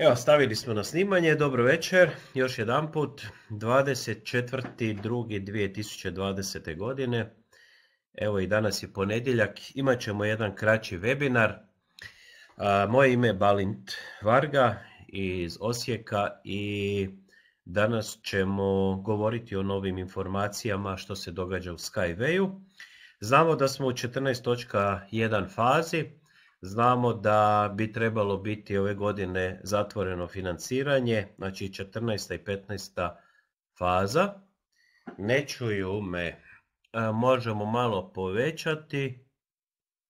Evo, stavili smo na snimanje, dobro večer, još jedan put, 24.2.2020. godine, evo i danas je ponedjeljak, imat ćemo jedan kraći webinar. Moje ime je Balint Varga iz Osijeka i danas ćemo govoriti o novim informacijama što se događa u Skywayu. Znamo da smo u 14.1 fazi, Znamo da bi trebalo biti ove godine zatvoreno financiranje, znači 14. i 15. faza. Ne čuju me, e, možemo malo povećati.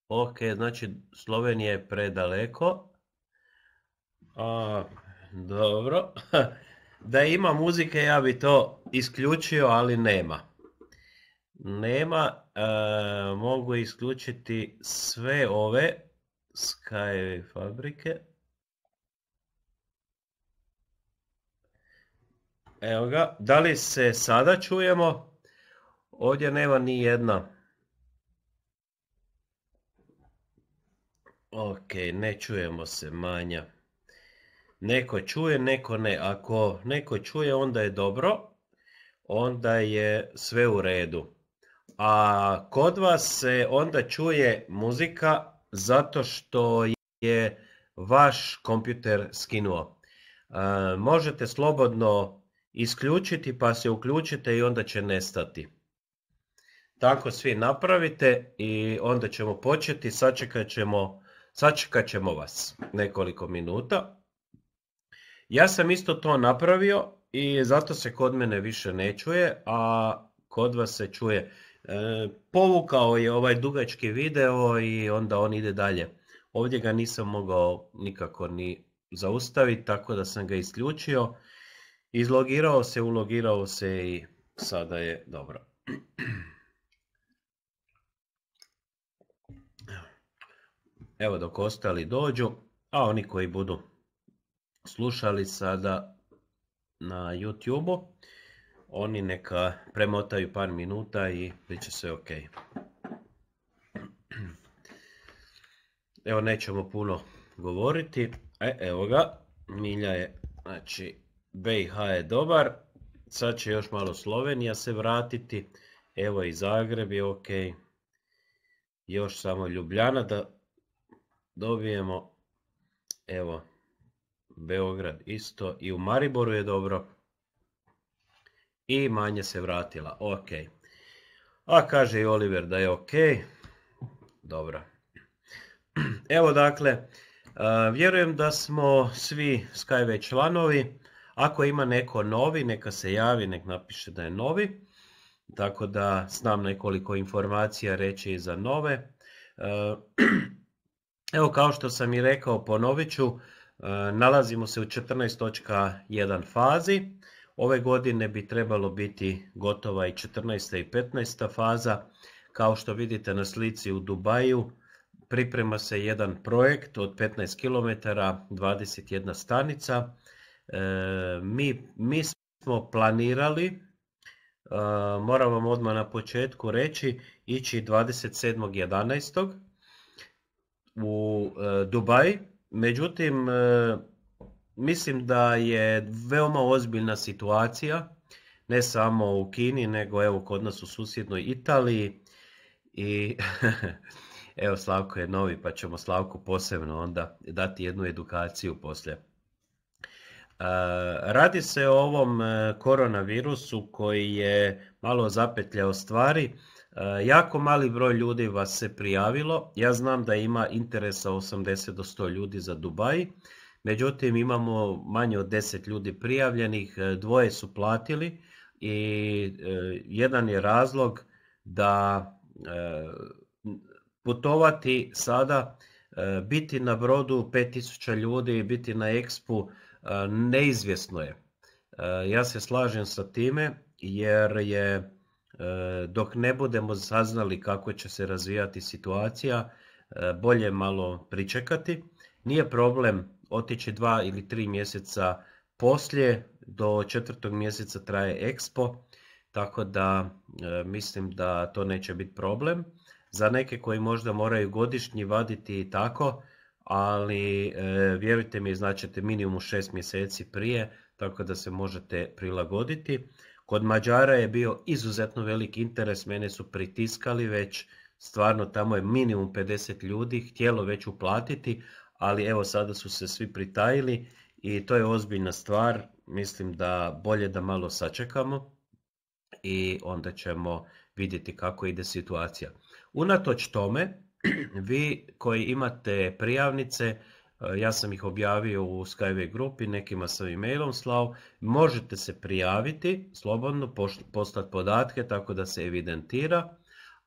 Ok, znači Slovenija je predaleko. dobro. Da ima muzike ja bi to isključio, ali nema. Nema, e, mogu isključiti sve ove Skyway fabrike. Evo ga, da li se sada čujemo? Ovdje nema ni jedna. Ok, ne čujemo se manja. Neko čuje, neko ne. Ako neko čuje, onda je dobro. Onda je sve u redu. A kod vas se onda čuje muzika zato što je vaš kompjuter skinuo. E, možete slobodno isključiti pa se uključite i onda će nestati. Tako svi napravite i onda ćemo početi, sačekat ćemo, ćemo vas nekoliko minuta. Ja sam isto to napravio i zato se kod mene više ne čuje, a kod vas se čuje. E, povukao je ovaj dugački video i onda on ide dalje. Ovdje ga nisam mogao nikako ni zaustaviti, tako da sam ga isključio. Izlogirao se, ulogirao se i sada je dobro. Evo dok ostali dođu, a oni koji budu slušali sada na YouTube-u, oni neka premotaju par minuta i bit će sve ok. Evo, nećemo puno govoriti. E, evo ga, Milja je, znači, BiH je dobar. Sad će još malo Slovenija se vratiti. Evo i Zagreb je ok. Još samo Ljubljana da dobijemo. Evo, Beograd isto. I u Mariboru je dobro. I manje se vratila, ok. A kaže i Oliver da je ok. Dobro. Evo dakle, e, vjerujem da smo svi Skyway članovi. Ako ima neko novi, neka se javi, nek napiše da je novi. Tako da znam nekoliko informacija reći i za nove. E, evo kao što sam i rekao, ponovit ću, e, nalazimo se u 14.1 fazi. Ove godine bi trebalo biti gotova i 14. i 15. faza. Kao što vidite na slici u Dubaju, priprema se jedan projekt od 15 km, 21 stanica. E, mi, mi smo planirali, e, moram vam odmah na početku reći, ići 27.11. u e, Dubaj. Međutim, Mislim da je veoma ozbiljna situacija, ne samo u Kini, nego evo kod nas u susjednoj Italiji. I evo Slavko je novi, pa ćemo Slavku posebno onda dati jednu edukaciju poslije. E, radi se o ovom e, koronavirusu koji je malo zapetljao stvari. E, jako mali broj ljudi vas se prijavilo. Ja znam da ima interesa 80 do 100 ljudi za Dubai. Međutim, imamo manje od deset ljudi prijavljenih, e, dvoje su platili i e, jedan je razlog da e, putovati sada, biti na brodu 5000 ljudi, biti na ekspu, neizvjesno je. Ja se slažem sa time jer je dok ne budemo saznali kako će se razvijati situacija, bolje malo pričekati. Nije problem otići dva ili tri mjeseca poslije, do četvrtog mjeseca traje Expo, tako da e, mislim da to neće biti problem. Za neke koji možda moraju godišnji vaditi i tako, ali e, vjerujte mi, značite minimum šest mjeseci prije, tako da se možete prilagoditi. Kod Mađara je bio izuzetno velik interes, mene su pritiskali već, stvarno tamo je minimum 50 ljudi, htjelo već uplatiti, ali evo sada su se svi pritajili i to je ozbiljna stvar. Mislim da bolje da malo sačekamo i onda ćemo vidjeti kako ide situacija. Unatoč tome, vi koji imate prijavnice, e, ja sam ih objavio u Skyway grupi, nekima sam e-mailom slao, možete se prijaviti, slobodno poslati podatke tako da se evidentira,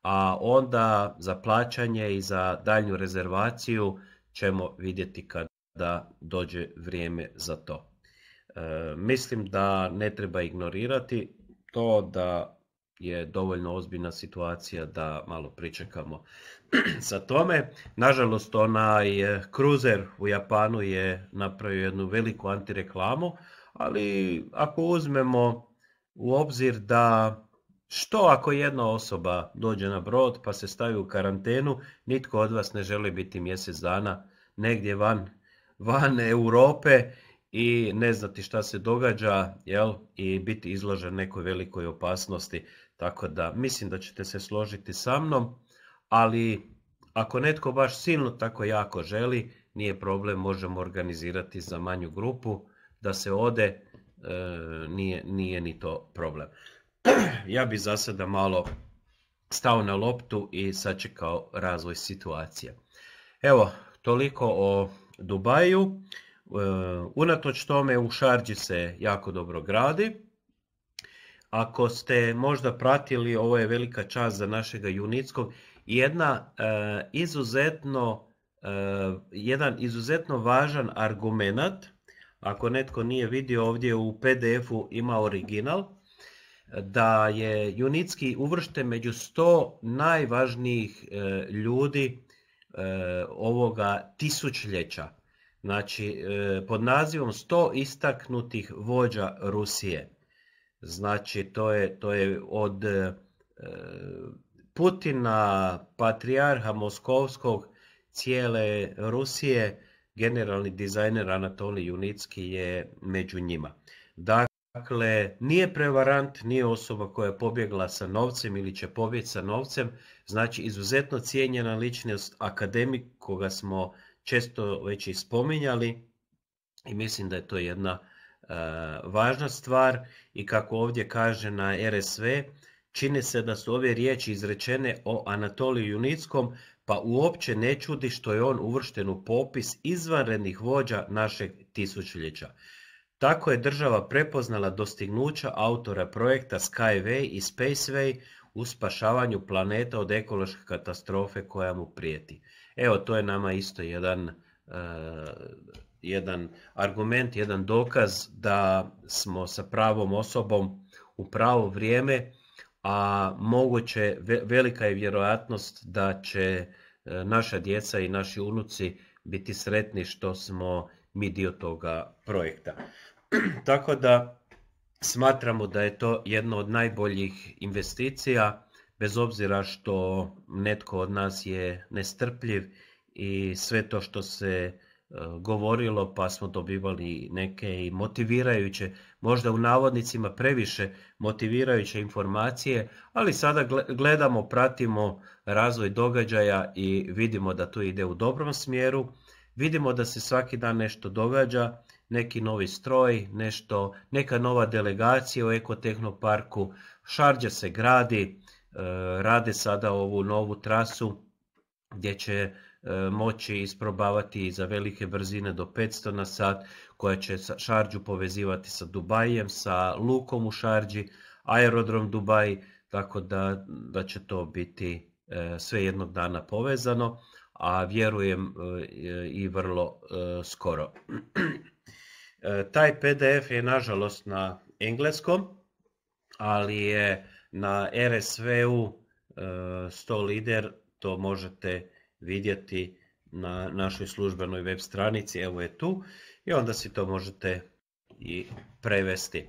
a onda za plaćanje i za daljnju rezervaciju ćemo vidjeti kada dođe vrijeme za to. E, mislim da ne treba ignorirati to da je dovoljno ozbiljna situacija da malo pričekamo sa tome. Nažalost, onaj kruzer e, u Japanu je napravio jednu veliku antireklamu, ali ako uzmemo u obzir da što ako jedna osoba dođe na brod pa se stavi u karantenu, nitko od vas ne želi biti mjesec dana negdje van, van Europe i ne znati šta se događa jel? i biti izložen nekoj velikoj opasnosti. Tako da mislim da ćete se složiti sa mnom, ali ako netko baš silno tako jako želi, nije problem, možemo organizirati za manju grupu da se ode, e, nije, nije ni to problem ja bi za sada malo stao na loptu i sačekao razvoj situacije. Evo, toliko o Dubaju. E, unatoč tome u Šarđi se jako dobro gradi. Ako ste možda pratili, ovo je velika čast za našega Junickog, jedna e, izuzetno, e, jedan izuzetno važan argument, ako netko nije vidio ovdje u PDF-u ima original, da je Junicki uvršten među 100 najvažnijih e, ljudi e, ovoga tisućljeća. Znači, e, pod nazivom 100 istaknutih vođa Rusije. Znači, to je, to je od Putina, patrijarha Moskovskog, cijele Rusije, generalni dizajner Anatoli Junicki je među njima. Dakle, Dakle, nije prevarant, nije osoba koja je pobjegla sa novcem ili će pobjeći sa novcem, znači izuzetno cijenjena ličnost, akademik koga smo često već i spominjali i mislim da je to jedna e, važna stvar i kako ovdje kaže na RSV, čini se da su ove riječi izrečene o Anatoliju Junickom, pa uopće ne čudi što je on uvršten u popis izvanrednih vođa našeg tisućljeća. Tako je država prepoznala dostignuća autora projekta Skyway i Spaceway u spašavanju planeta od ekološke katastrofe koja mu prijeti. Evo, to je nama isto jedan, e, jedan argument, jedan dokaz da smo sa pravom osobom u pravo vrijeme, a moguće, velika je vjerojatnost da će e, naša djeca i naši unuci biti sretni što smo mi dio toga projekta. Tako da smatramo da je to jedna od najboljih investicija, bez obzira što netko od nas je nestrpljiv i sve to što se e, govorilo pa smo dobivali neke i motivirajuće, možda u navodnicima previše motivirajuće informacije, ali sada gledamo, pratimo razvoj događaja i vidimo da to ide u dobrom smjeru, vidimo da se svaki dan nešto događa neki novi stroj, nešto, neka nova delegacija u Ekotehnoparku, Šarđa se gradi, e, rade sada ovu novu trasu gdje će e, moći isprobavati za velike brzine do 500 na sat, koja će Šarđu povezivati sa Dubajem, sa lukom u Šarđi, aerodrom Dubaj, tako da, da će to biti e, sve jednog dana povezano, a vjerujem i vrlo skoro. Taj PDF je nažalost na engleskom, ali je na RSV-u 100 e, lider, to možete vidjeti na našoj službenoj web stranici, evo je tu, i onda si to možete i prevesti. E,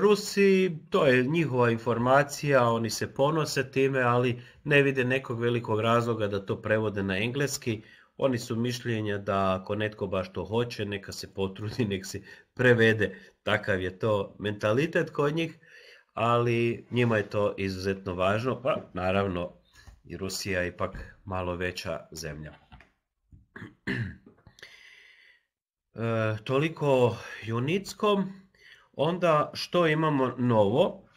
Rusi, to je njihova informacija, oni se ponose time, ali ne vide nekog velikog razloga da to prevode na engleski, oni su mišljenja da ako netko baš to hoće, neka se potrudi, nek se prevede. Takav je to mentalitet kod njih, ali njima je to izuzetno važno, pa naravno i Rusija je ipak malo veća zemlja. E, toliko Junickom. Onda što imamo novo?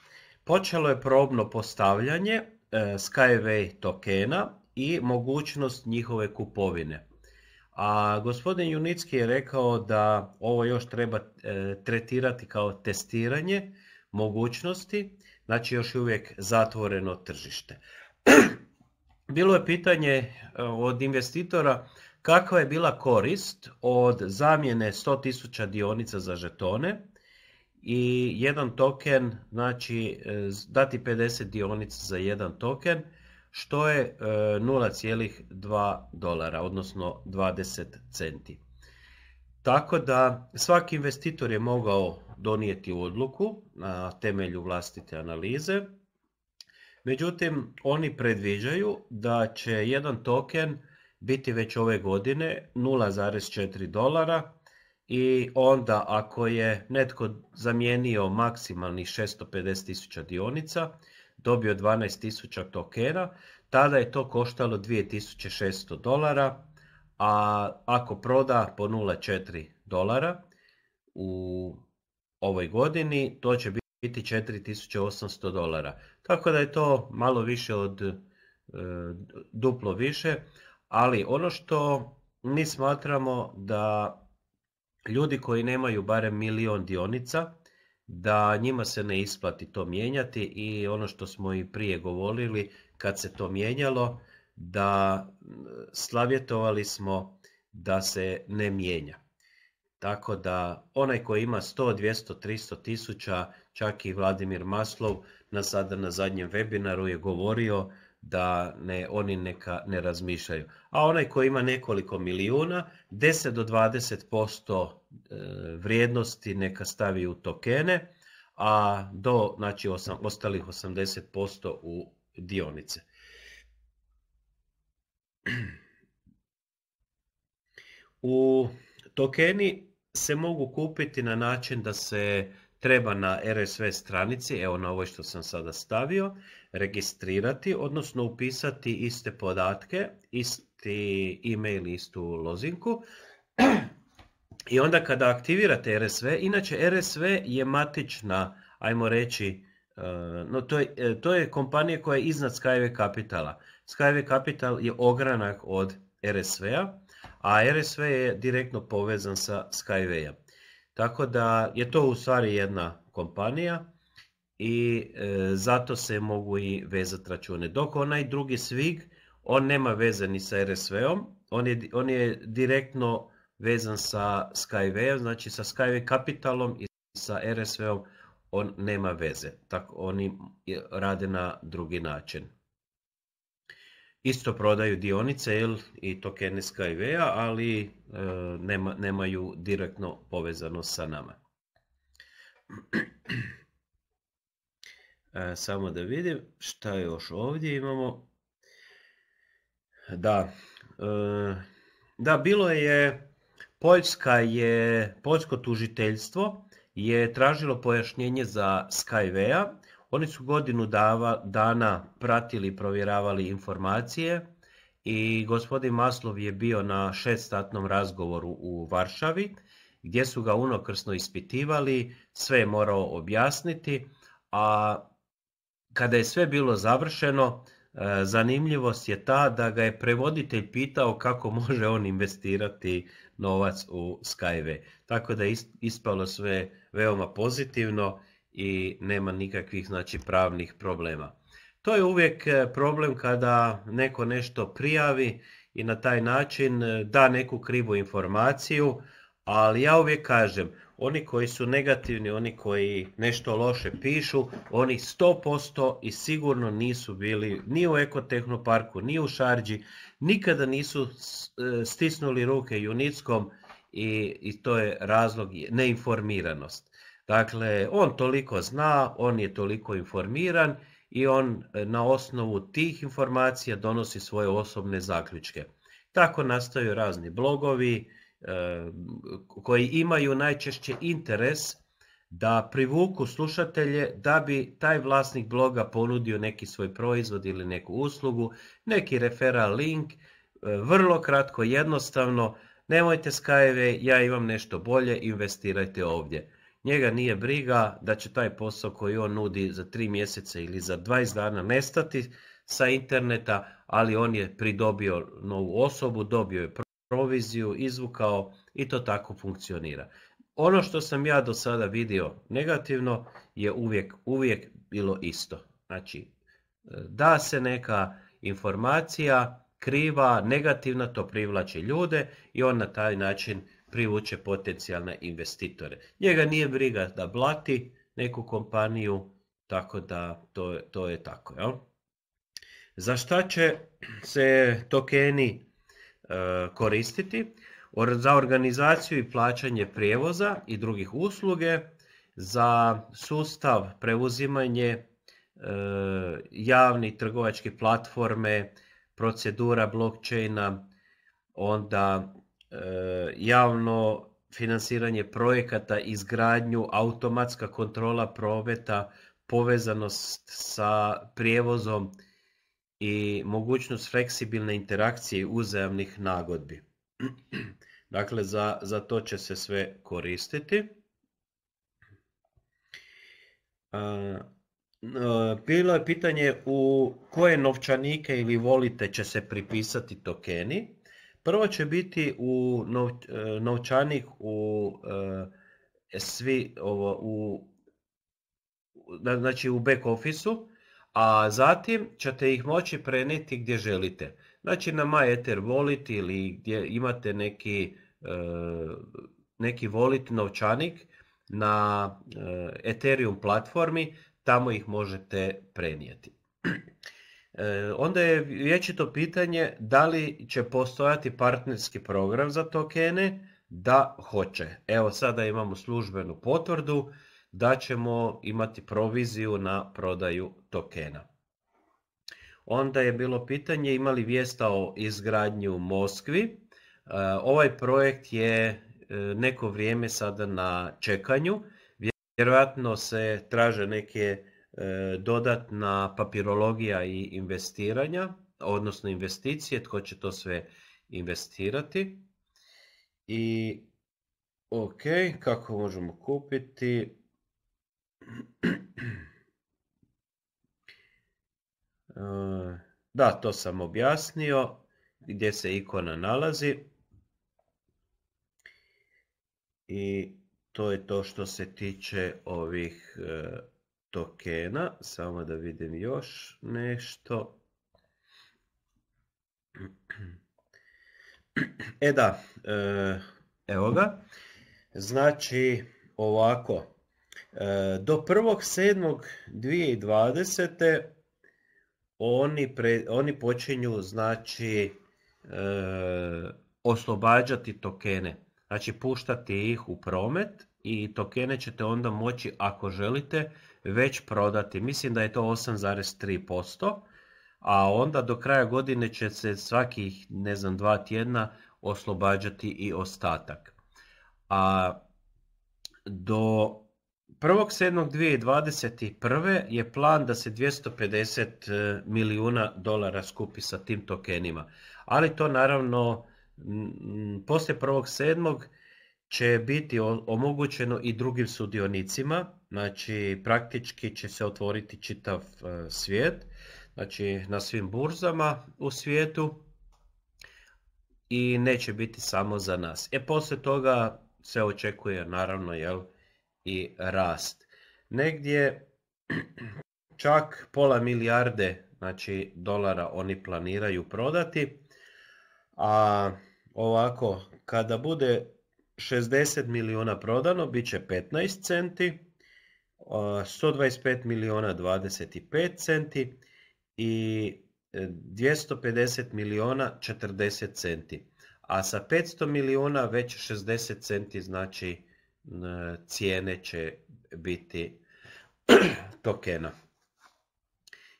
Počelo je probno postavljanje e, Skyway tokena i mogućnost njihove kupovine. A gospodin Junicki je rekao da ovo još treba e, tretirati kao testiranje mogućnosti, znači još uvijek zatvoreno tržište. Bilo je pitanje e, od investitora kakva je bila korist od zamjene 100.000 dionica za žetone i jedan token, znači e, dati 50 dionica za jedan token, što je 0,2 e, dolara, odnosno 20 centi. Tako da svaki investitor je mogao donijeti odluku na temelju vlastite analize. Međutim, oni predviđaju da će jedan token biti već ove godine 0,4 dolara i onda ako je netko zamijenio maksimalnih 650.000 dionica, dobio 12.000 tokena, tada je to koštalo 2600 dolara, a ako proda po 0.4 dolara u ovoj godini, to će biti 4800 dolara. Tako da je to malo više od e, duplo više, ali ono što mi smatramo da ljudi koji nemaju barem milion dionica da njima se ne isplati to mijenjati i ono što smo i prije govorili kad se to mijenjalo da mm, slavjetovali smo da se ne mijenja. Tako da onaj koji ima 100, 200, 300 tisuća, čak i Vladimir Maslov na na zadnjem webinaru je govorio da ne, oni neka ne razmišljaju. A onaj koji ima nekoliko milijuna, 10 do 20% e, vrijednosti neka stavi u tokene, a do znači, osam, ostalih 80% u dionice. U tokeni se mogu kupiti na način da se treba na RSV stranici, evo na ovoj što sam sada stavio, registrirati, odnosno upisati iste podatke, isti email, istu lozinku. I onda kada aktivirate RSV, inače RSV je matična, ajmo reći, e, no to je, e, to je kompanija koja je iznad Skyway Capitala. Skyway Capital je ogranak od RSV-a, a RSV je direktno povezan sa Skyway-a. Tako da je to u stvari jedna kompanija i e, zato se mogu i vezati račune. Dok onaj drugi svig, on nema veze ni sa RSV-om, on je, on je direktno vezan sa Skyway, znači sa Skyway Capitalom i sa RSV-om on nema veze. Tako oni rade na drugi način isto prodaju dionice jel, i tokene Skyway-a, ali e, nema, nemaju direktno povezano sa nama. E, samo da vidim šta još ovdje imamo. Da, e, da bilo je, Poljska je, Poljsko tužiteljstvo je tražilo pojašnjenje za Skyway-a oni su godinu dava, dana pratili i provjeravali informacije i gospodin Maslov je bio na šestatnom razgovoru u Varšavi gdje su ga unokrsno ispitivali, sve je morao objasniti, a kada je sve bilo završeno, e, zanimljivost je ta da ga je prevoditelj pitao kako može on investirati novac u Skyway. Tako da je ispalo sve veoma pozitivno i nema nikakvih znači pravnih problema. To je uvijek e, problem kada neko nešto prijavi i na taj način e, da neku krivu informaciju, ali ja uvijek kažem, oni koji su negativni, oni koji nešto loše pišu, oni 100% i sigurno nisu bili ni u Ekotehnoparku, ni u Šarđi, nikada nisu e, stisnuli ruke Junickom i, i to je razlog neinformiranosti. Dakle, on toliko zna, on je toliko informiran i on e, na osnovu tih informacija donosi svoje osobne zaključke. Tako nastaju razni blogovi e, koji imaju najčešće interes da privuku slušatelje da bi taj vlasnik bloga ponudio neki svoj proizvod ili neku uslugu, neki referral link, e, vrlo kratko, jednostavno, nemojte skajeve, ja imam nešto bolje, investirajte ovdje. Njega nije briga da će taj posao koji on nudi za tri mjeseca ili za 20 dana nestati sa interneta, ali on je pridobio novu osobu, dobio je proviziju, izvukao i to tako funkcionira. Ono što sam ja do sada vidio negativno je uvijek, uvijek bilo isto. Znači, da se neka informacija kriva, negativna, to privlači ljude i on na taj način privuče potencijalne investitore. Njega nije briga da blati neku kompaniju, tako da to, to je tako. Jel? Za šta će se tokeni e, koristiti? za organizaciju i plaćanje prijevoza i drugih usluge, za sustav preuzimanje e, javnih trgovačkih platforme, procedura blockchaina, onda Eh, javno financiranje projekata, izgradnju, automatska kontrola prometa, povezanost sa prijevozom i mogućnost fleksibilne interakcije uzajamnih nagodbi. Dakle, za, za to će se sve koristiti. Eh, bilo je pitanje u koje novčanike ili volite će se pripisati tokeni. Prvo će biti u nov, e, novčanik u e, svi ovo u znači u back officeu, a zatim ćete ih moći prenijeti gdje želite. Znači na Ether Wallet ili gdje imate neki, e, neki novčanik na Ethereum platformi, tamo ih možete prenijeti. E, onda je vječito pitanje da li će postojati partnerski program za tokene, da hoće. Evo sada imamo službenu potvrdu da ćemo imati proviziju na prodaju tokena. Onda je bilo pitanje imali vijesta o izgradnju u Moskvi. E, ovaj projekt je e, neko vrijeme sada na čekanju. Vjerojatno se traže neke E, dodatna papirologija i investiranja, odnosno investicije, tko će to sve investirati. I ok, kako možemo kupiti? E, da, to sam objasnio gdje se ikona nalazi. I to je to što se tiče ovih e, tokena. Samo da vidim još nešto. E da, e, evo ga. Znači ovako, e, do 1.7.2020. Oni, oni počinju znači e, oslobađati tokene. Znači puštati ih u promet i tokene ćete onda moći ako želite već prodati. Mislim da je to 8,3%, a onda do kraja godine će se svakih, ne znam, dva tjedna oslobađati i ostatak. A do 1.7.2021. je plan da se 250 milijuna dolara skupi sa tim tokenima. Ali to naravno, poslije 1.7 će biti omogućeno i drugim sudionicima, znači praktički će se otvoriti čitav e, svijet, znači na svim burzama u svijetu i neće biti samo za nas. E poslije toga se očekuje naravno jel, i rast. Negdje čak pola milijarde znači, dolara oni planiraju prodati, a ovako kada bude 60 milijuna prodano, bit će 15 centi, 125 milijuna 25 centi i 250 e, milijuna 40 centi. A sa 500 milijuna već 60 centi znači cijene će biti tokena.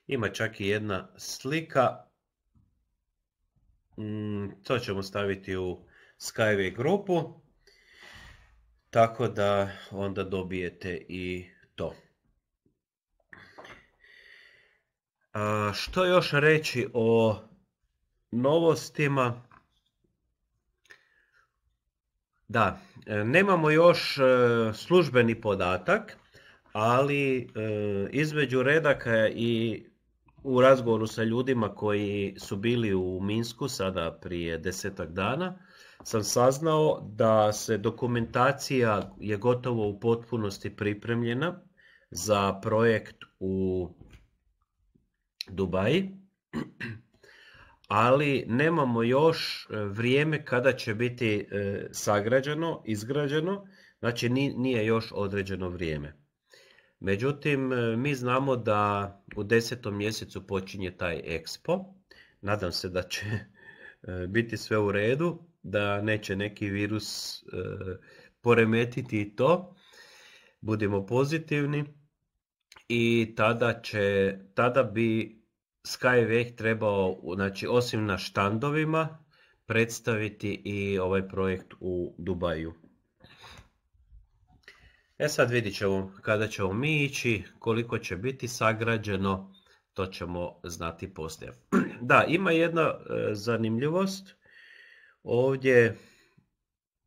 Ima čak i jedna slika. Mm, to ćemo staviti u Skyway grupu. Tako da onda dobijete i to. A što još reći o novostima? Da, e, nemamo još e, službeni podatak, ali e, između redaka i u razgovoru sa ljudima koji su bili u Minsku sada prije desetak dana, sam saznao da se dokumentacija je gotovo u potpunosti pripremljena za projekt u Dubaji, ali nemamo još e, vrijeme kada će biti e, sagrađeno, izgrađeno, znači nije još određeno vrijeme. Međutim, e, mi znamo da u desetom mjesecu počinje taj ekspo, nadam se da će biti sve u redu da neće neki virus e, poremetiti i to. Budimo pozitivni i tada, će, tada bi Skyway trebao, znači osim na štandovima, predstaviti i ovaj projekt u Dubaju. E sad vidit ćemo kada ćemo mi ići, koliko će biti sagrađeno, to ćemo znati poslije. Da, ima jedna e, zanimljivost Ovdje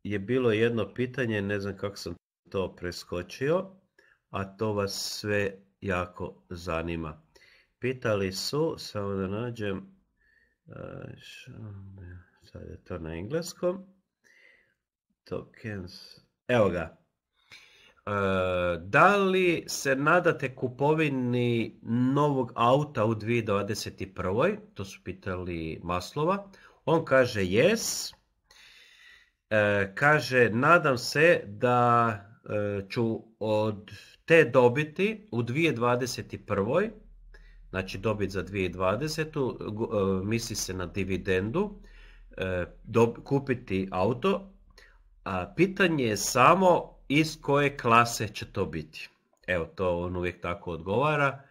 je bilo jedno pitanje, ne znam kako sam to preskočio, a to vas sve jako zanima. Pitali su, samo da nađem, e, sad je to na engleskom, tokens, evo ga. E, da li se nadate kupovini novog auta u 2021. To su pitali Maslova. On kaže yes. E, kaže, nadam se da e, ću od te dobiti u 2021. Znači dobit za 2020. E, misli se na dividendu. kupiti auto. A pitanje je samo iz koje klase će to biti. Evo to on uvijek tako odgovara.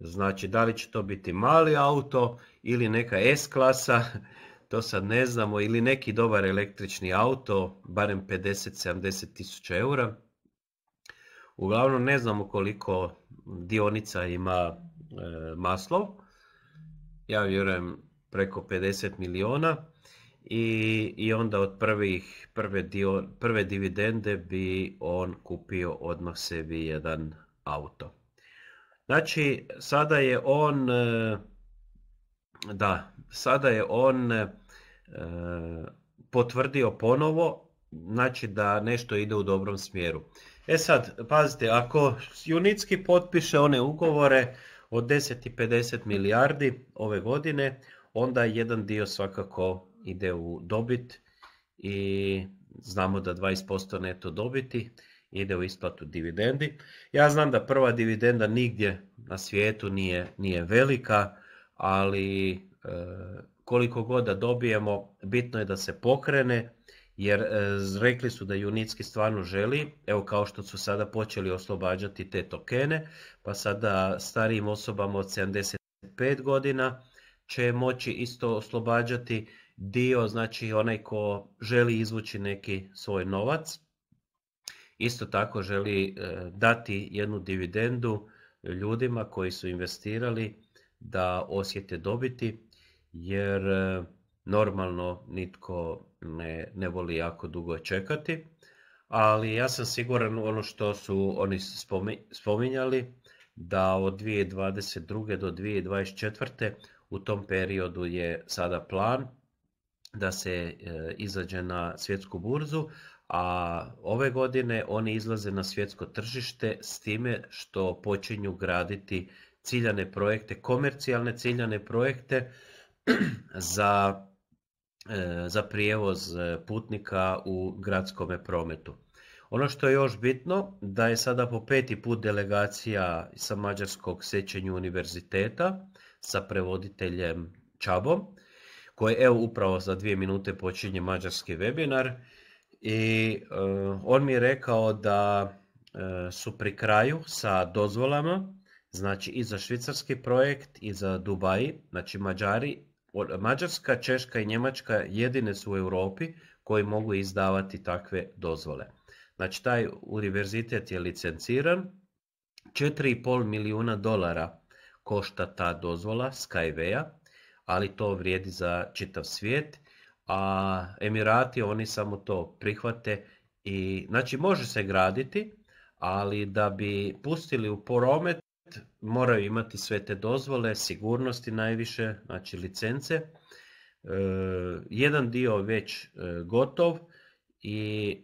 Znači da li će to biti mali auto ili neka S klasa to sad ne znamo, ili neki dobar električni auto, barem 50-70 tisuća eura. Uglavnom ne znamo koliko dionica ima e, maslov, ja vjerujem preko 50 miliona i, onda od prvih, prve, prve dividende bi on kupio odmah sebi jedan auto. Znači, sada je on, e, da, sada je on E, potvrdio ponovo, znači da nešto ide u dobrom smjeru. E sad, pazite, ako Junitski potpiše one ugovore od 10 i 50 milijardi ove godine, onda jedan dio svakako ide u dobit i znamo da 20% neto dobiti ide u isplatu dividendi. Ja znam da prva dividenda nigdje na svijetu nije, nije velika, ali e, koliko god da dobijemo, bitno je da se pokrene, jer e, rekli su da Junitski stvarno želi, evo kao što su sada počeli oslobađati te tokene, pa sada starijim osobama od 75 godina će moći isto oslobađati dio, znači onaj ko želi izvući neki svoj novac, isto tako želi e, dati jednu dividendu ljudima koji su investirali da osjete dobiti jer e, normalno nitko ne, ne voli jako dugo čekati, ali ja sam siguran ono što su oni spominjali, da od 2022. do 2024. u tom periodu je sada plan da se e, izađe na svjetsku burzu, a ove godine oni izlaze na svjetsko tržište s time što počinju graditi ciljane projekte, komercijalne ciljane projekte, za, e, za prijevoz e, putnika u gradskome prometu. Ono što je još bitno, da je sada po peti put delegacija sa Mađarskog sećenju univerziteta sa prevoditeljem Čabom, koji evo upravo za dvije minute počinje mađarski webinar i e, on mi je rekao da su pri kraju sa dozvolama, znači i za švicarski projekt i za Dubai, znači Mađari Mađarska, Češka i Njemačka jedine su u Europi koji mogu izdavati takve dozvole. Znači taj univerzitet je licenciran, 4,5 milijuna dolara košta ta dozvola Skyway-a, ali to vrijedi za čitav svijet, a Emirati oni samo to prihvate i znači može se graditi, ali da bi pustili u poromet, moraju imati sve te dozvole, sigurnosti najviše, znači licence. E, jedan dio već e, gotov i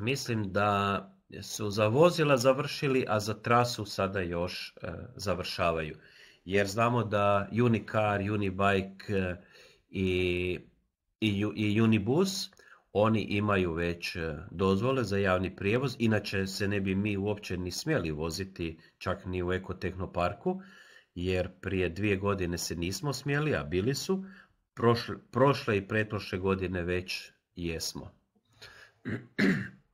mislim da su za vozila završili, a za trasu sada još e, završavaju. Jer znamo da Unicar, Unibike i, i, i Unibus oni imaju već e, dozvole za javni prijevoz, inače se ne bi mi uopće ni smjeli voziti čak ni u ekotehnoparku, jer prije dvije godine se nismo smjeli, a bili su, prošle, prošle i pretprošle godine već jesmo.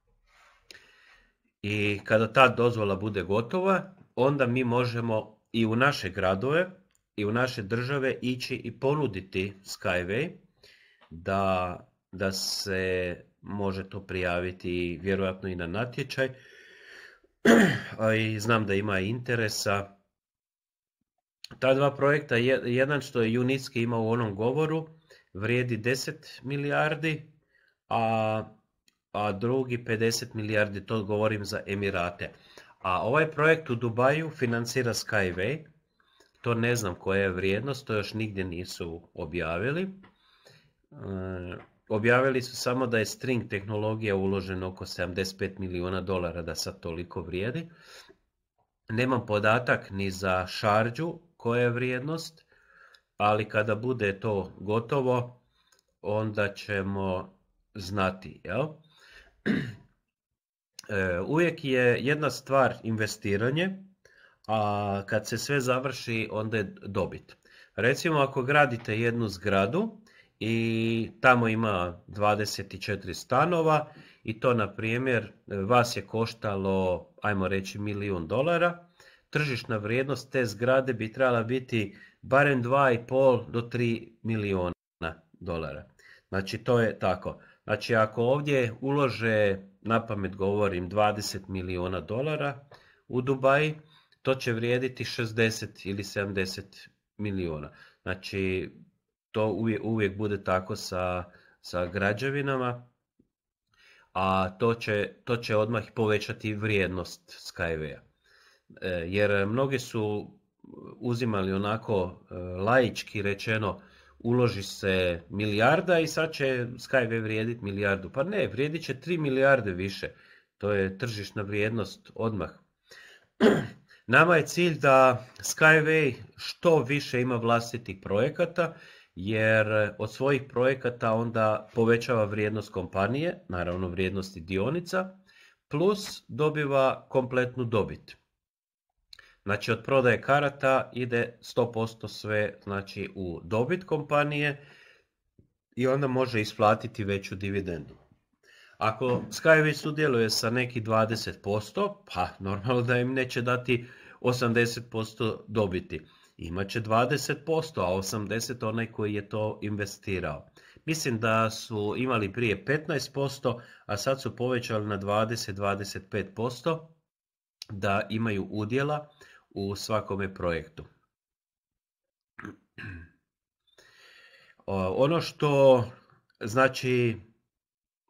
I kada ta dozvola bude gotova, onda mi možemo i u naše gradove i u naše države ići i ponuditi Skyway da da se može to prijaviti vjerojatno i na natječaj. I znam da ima interesa. Ta dva projekta, jedan što je Junitski ima u onom govoru, vrijedi 10 milijardi, a, a drugi 50 milijardi, to govorim za Emirate. A ovaj projekt u Dubaju financira Skyway, to ne znam koja je vrijednost, to još nigdje nisu objavili. E, objavili su samo da je string tehnologija uložena oko 75 milijuna dolara da sad toliko vrijedi. Nemam podatak ni za šarđu koja je vrijednost, ali kada bude to gotovo, onda ćemo znati. Jel? E, uvijek je jedna stvar investiranje, a kad se sve završi onda je dobit. Recimo ako gradite jednu zgradu, i tamo ima 24 stanova i to na primjer vas je koštalo ajmo reći milijun dolara tržišna vrijednost te zgrade bi trebala biti barem 2,5 do 3 milijuna dolara. Znači to je tako. Znači ako ovdje ulože, na pamet govorim, 20 milijuna dolara u Dubaji, to će vrijediti 60 ili 70 milijuna. Znači to uvijek, bude tako sa, sa građevinama, a to će, to će odmah povećati vrijednost Skyway-a. E, jer mnogi su uzimali onako e, laički rečeno uloži se milijarda i sad će Skyway vrijediti milijardu. Pa ne, vrijedit će 3 milijarde više. To je tržišna vrijednost odmah. Nama je cilj da Skyway što više ima vlastitih projekata jer e, od svojih projekata onda povećava vrijednost kompanije, naravno vrijednosti dionica, plus dobiva kompletnu dobit. Znači od prodaje karata ide 100% sve znači, u dobit kompanije i onda može isplatiti veću dividendu. Ako Skyway sudjeluje sa neki 20%, pa normalno da im neće dati 80% dobiti će 20%, a 80% onaj koji je to investirao. Mislim da su imali prije 15%, a sad su povećali na 20-25% da imaju udjela u svakome projektu. Ono što znači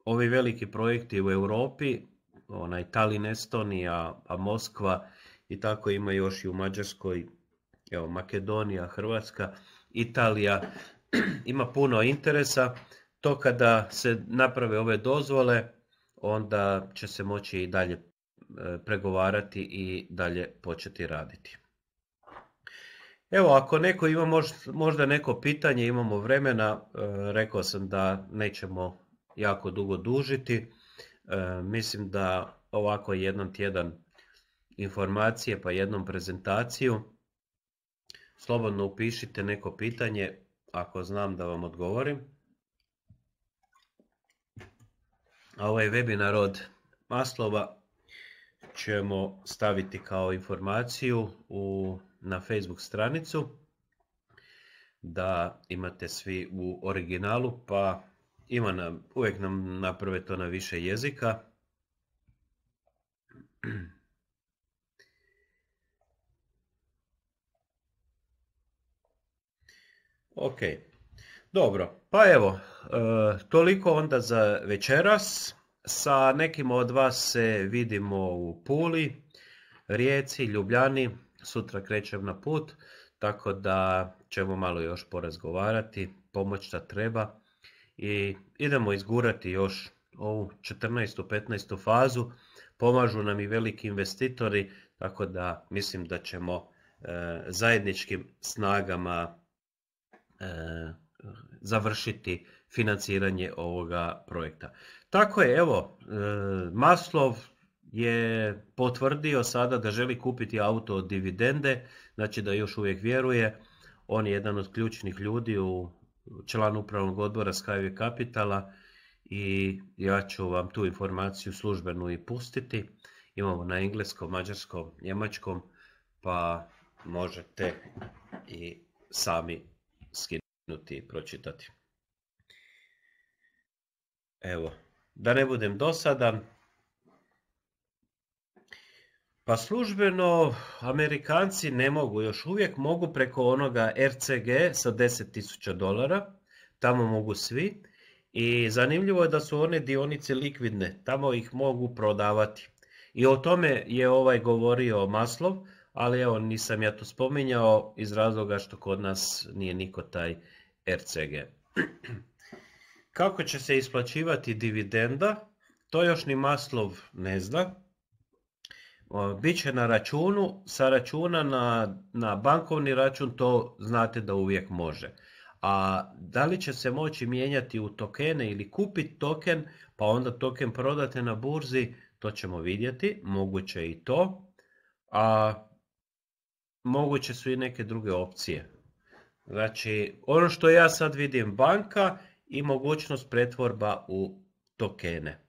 ovi veliki projekti u Europi, onaj Tallinn, Estonija, a Moskva i tako ima još i u Mađarskoj evo Makedonija, Hrvatska, Italija, ima puno interesa. To kada se naprave ove dozvole, onda će se moći i dalje e, pregovarati i dalje početi raditi. Evo, ako neko ima možda neko pitanje, imamo vremena, e, rekao sam da nećemo jako dugo dužiti. E, mislim da ovako jedan tjedan informacije pa jednom prezentaciju Slobodno upišite neko pitanje ako znam da vam odgovorim. A ovaj webinar od Maslova ćemo staviti kao informaciju u, na Facebook stranicu da imate svi u originalu, pa ima nam, uvijek nam naprave to na više jezika. Ok, dobro, pa evo, e, toliko onda za večeras. Sa nekim od vas se vidimo u Puli, Rijeci, Ljubljani, sutra krećem na put, tako da ćemo malo još porazgovarati, pomoć šta treba i idemo izgurati još ovu 14. 15. fazu, pomažu nam i veliki investitori, tako da mislim da ćemo e, zajedničkim snagama E, završiti financiranje ovoga projekta. Tako je, evo, e, Maslov je potvrdio sada da želi kupiti auto od dividende, znači da još uvijek vjeruje. On je jedan od ključnih ljudi u član upravnog odbora Skyway Capitala i ja ću vam tu informaciju službenu i pustiti. Imamo na engleskom, mađarskom, njemačkom, pa možete i sami skinuti i pročitati. Evo, da ne budem dosadan. Pa službeno Amerikanci ne mogu, još uvijek mogu preko onoga RCG sa 10.000 dolara, tamo mogu svi. I zanimljivo je da su one dionice likvidne, tamo ih mogu prodavati. I o tome je ovaj govorio Maslov, ali evo nisam ja to spominjao iz razloga što kod nas nije niko taj RCG. Kako će se isplaćivati dividenda, to još ni Maslov ne zna. Biće na računu, sa računa na, na bankovni račun to znate da uvijek može. A da li će se moći mijenjati u tokene ili kupiti token, pa onda token prodate na burzi, to ćemo vidjeti, moguće i to. A moguće su i neke druge opcije. Znači, ono što ja sad vidim banka i mogućnost pretvorba u tokene.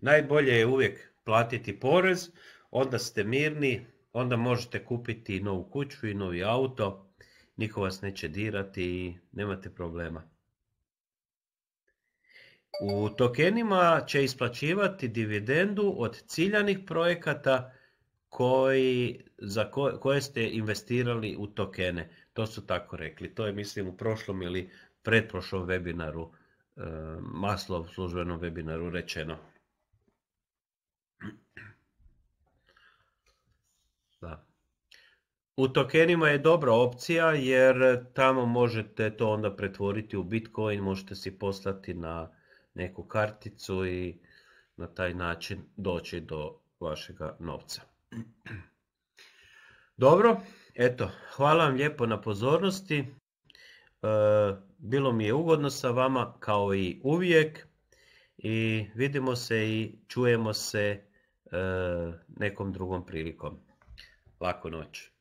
Najbolje je uvijek platiti porez, onda ste mirni, onda možete kupiti novu kuću i novi auto, niko vas neće dirati i nemate problema. U tokenima će isplaćivati dividendu od ciljanih projekata koji, za koje ste investirali u tokene. To su tako rekli. To je mislim u prošlom ili pretprošlom webinaru, e, maslov službenom webinaru rečeno. Da. U tokenima je dobra opcija jer tamo možete to onda pretvoriti u Bitcoin, možete si poslati na neku karticu i na taj način doći do vašega novca. Dobro, eto, hvala vam lijepo na pozornosti. E, bilo mi je ugodno sa vama kao i uvijek i vidimo se i čujemo se e, nekom drugom prilikom. Laku noć.